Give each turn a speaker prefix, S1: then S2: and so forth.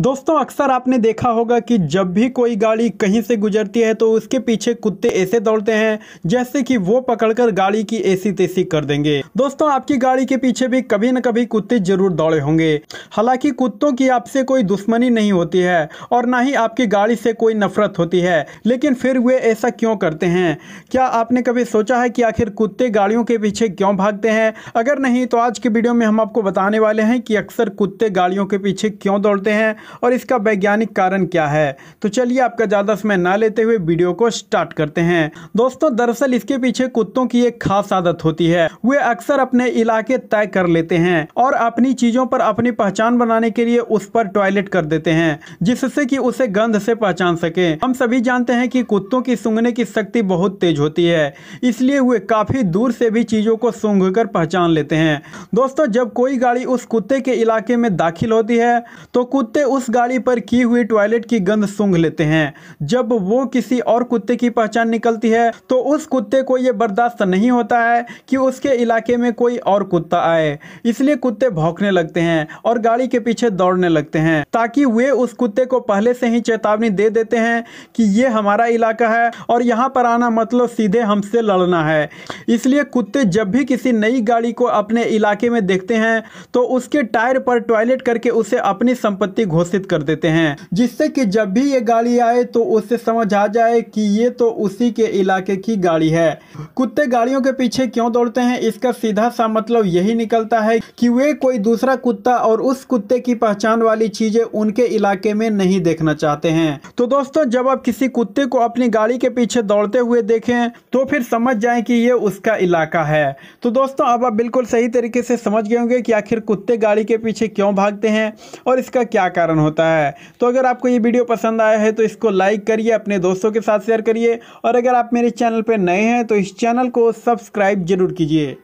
S1: दोस्तों अक्सर आपने देखा होगा कि जब भी कोई गाड़ी कहीं से गुजरती है तो उसके पीछे कुत्ते ऐसे दौड़ते हैं जैसे कि वो पकड़कर गाड़ी की ऐसी तैसी कर देंगे दोस्तों आपकी गाड़ी के पीछे भी कभी न कभी कुत्ते जरूर दौड़े होंगे हालांकि कुत्तों की आपसे कोई दुश्मनी नहीं होती है और ना ही आपकी गाड़ी से कोई नफरत होती है लेकिन फिर वे ऐसा क्यों करते हैं क्या आपने कभी सोचा है कि आखिर कुत्ते गाड़ियों के पीछे क्यों भागते हैं अगर नहीं तो आज के वीडियो में हम आपको बताने वाले हैं कि अक्सर कुत्ते गाड़ियों के पीछे क्यों दौड़ते हैं और इसका वैज्ञानिक कारण क्या है तो चलिए आपका ज़्यादा समय ना लेते हुए वीडियो को स्टार्ट करते हैं दोस्तों दरअसल इसके पीछे कुत्तों की एक खास आदत होती है वे अक्सर अपने इलाके तय कर लेते हैं और अपनी चीज़ों पर अपनी पहचान बनाने के लिए उस पर टॉयलेट कर देते हैं जिससे कि उसे गंध से पहचान सके हम सभी जानते हैं कि कुत्तों की सूंघने की शक्ति बहुत तेज होती है इसलिए वे काफ़ी दूर से भी चीज़ों को सूंघ पहचान लेते हैं दोस्तों जब कोई गाड़ी उस कुत्ते के इलाके में दाखिल होती है तो कुत्ते उस गाड़ी पर की हुई टॉयलेट की गंध सूंघ लेते हैं जब वो किसी और कुत्ते की पहचान निकलती है तो उस कुत्ते को ये बर्दाश्त नहीं होता है कि उसके इलाके में कोई और कुत्ता आए इसलिए कुत्ते भौंकने लगते हैं और गाड़ी के पीछे दौड़ने लगते हैं ताकि वे उस कुत्ते को पहले से ही चेतावनी दे देते हैं कि ये हमारा इलाका है और यहाँ पर आना मतलब सीधे हमसे लड़ना है इसलिए कुत्ते जब भी किसी नई गाड़ी को अपने इलाके में देखते हैं तो उसके टायर पर टॉयलेट करके उसे अपनी संपत्ति घोषित कर देते हैं जिससे कि जब भी ये गाड़ी आए तो उससे समझ आ जाए कि ये तो उसी के इलाके की गाड़ी है कुत्ते गाड़ियों के पीछे क्यों दौड़ते हैं इसका सीधा सा मतलब यही निकलता है कि वे कोई दूसरा कुत्ता और उस कुत्ते की पहचान वाली चीजें उनके इलाके में नहीं देखना चाहते हैं तो दोस्तों जब आप किसी कुत्ते को अपनी गाड़ी के पीछे दौड़ते हुए देखें तो फिर समझ जाए कि ये उसका इलाका है तो दोस्तों अब आप बिल्कुल सही तरीके से समझ गए होंगे कि आखिर कुत्ते गाड़ी के पीछे क्यों भागते हैं और इसका क्या कारण कारण होता है तो अगर आपको ये वीडियो पसंद आया है तो इसको लाइक करिए अपने दोस्तों के साथ शेयर करिए और अगर आप मेरे चैनल पर नए हैं तो इस चैनल को सब्सक्राइब जरूर कीजिए